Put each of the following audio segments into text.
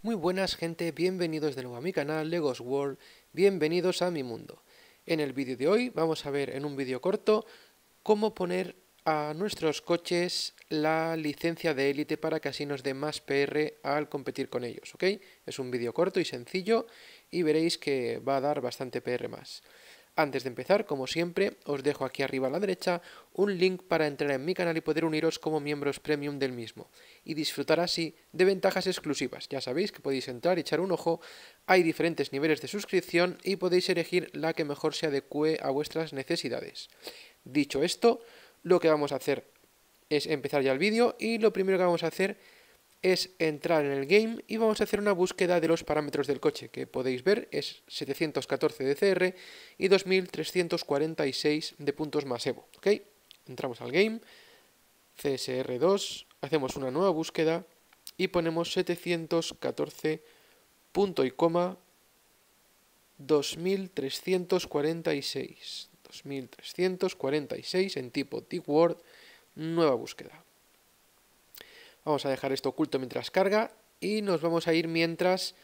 Muy buenas gente, bienvenidos de nuevo a mi canal Legos World, bienvenidos a mi mundo. En el vídeo de hoy vamos a ver en un vídeo corto cómo poner a nuestros coches la licencia de élite para que así nos dé más PR al competir con ellos, ¿ok? Es un vídeo corto y sencillo y veréis que va a dar bastante PR más. Antes de empezar, como siempre, os dejo aquí arriba a la derecha un link para entrar en mi canal y poder uniros como miembros premium del mismo y disfrutar así de ventajas exclusivas. Ya sabéis que podéis entrar y echar un ojo, hay diferentes niveles de suscripción y podéis elegir la que mejor se adecue a vuestras necesidades. Dicho esto, lo que vamos a hacer es empezar ya el vídeo y lo primero que vamos a hacer es entrar en el game y vamos a hacer una búsqueda de los parámetros del coche, que podéis ver es 714 de CR y 2346 de puntos más Evo. ¿okay? Entramos al game, CSR2, hacemos una nueva búsqueda y ponemos 714 punto y coma 2346. 2346 en tipo T-Word, nueva búsqueda. Vamos a dejar esto oculto mientras carga y nos vamos a ir mientras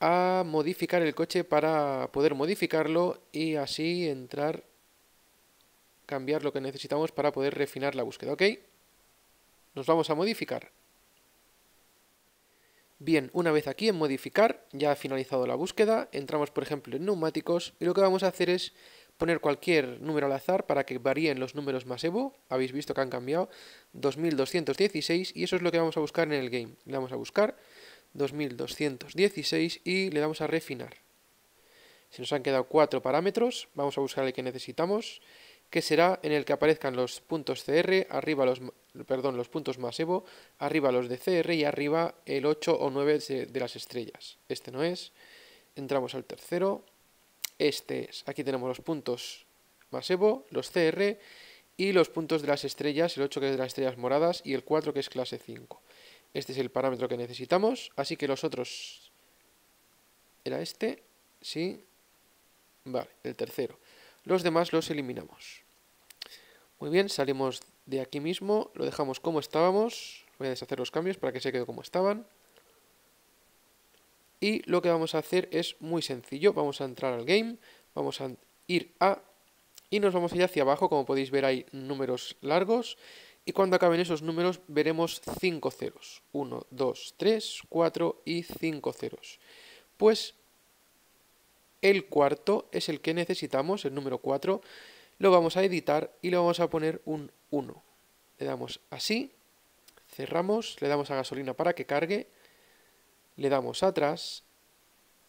a modificar el coche para poder modificarlo y así entrar, cambiar lo que necesitamos para poder refinar la búsqueda, ¿ok? Nos vamos a modificar. Bien, una vez aquí en modificar, ya ha finalizado la búsqueda, entramos por ejemplo en neumáticos y lo que vamos a hacer es poner cualquier número al azar para que varíen los números más Evo. Habéis visto que han cambiado 2216 y eso es lo que vamos a buscar en el game. Le vamos a buscar 2216 y le damos a refinar. Se nos han quedado cuatro parámetros, vamos a buscar el que necesitamos, que será en el que aparezcan los puntos CR, arriba los, perdón, los puntos más Evo, arriba los de CR y arriba el 8 o 9 de las estrellas. Este no es. Entramos al tercero, este es. Aquí tenemos los puntos más los CR y los puntos de las estrellas, el 8 que es de las estrellas moradas y el 4 que es clase 5. Este es el parámetro que necesitamos, así que los otros... ¿Era este? Sí. Vale, el tercero. Los demás los eliminamos. Muy bien, salimos de aquí mismo, lo dejamos como estábamos. Voy a deshacer los cambios para que se quede como estaban. Y lo que vamos a hacer es muy sencillo. Vamos a entrar al game, vamos a ir a... Y nos vamos a hacia abajo, como podéis ver hay números largos. Y cuando acaben esos números veremos 5 ceros. 1, 2, 3, 4 y 5 ceros. Pues el cuarto es el que necesitamos, el número 4. Lo vamos a editar y le vamos a poner un 1. Le damos así, cerramos, le damos a gasolina para que cargue le damos atrás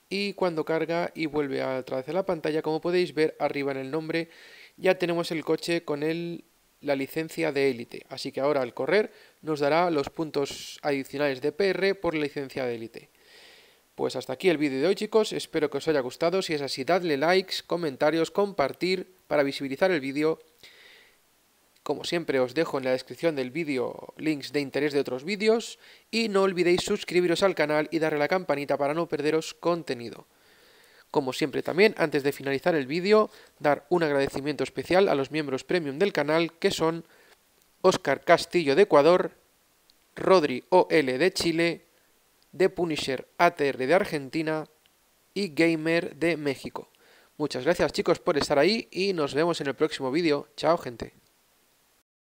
y cuando carga y vuelve a través de la pantalla, como podéis ver arriba en el nombre, ya tenemos el coche con el, la licencia de élite. Así que ahora al correr nos dará los puntos adicionales de PR por la licencia de élite. Pues hasta aquí el vídeo de hoy chicos, espero que os haya gustado, si es así dadle likes, comentarios, compartir para visibilizar el vídeo como siempre os dejo en la descripción del vídeo links de interés de otros vídeos y no olvidéis suscribiros al canal y darle la campanita para no perderos contenido. Como siempre también, antes de finalizar el vídeo, dar un agradecimiento especial a los miembros premium del canal que son Oscar Castillo de Ecuador, Rodri OL de Chile, The Punisher ATR de Argentina y Gamer de México. Muchas gracias chicos por estar ahí y nos vemos en el próximo vídeo. Chao gente.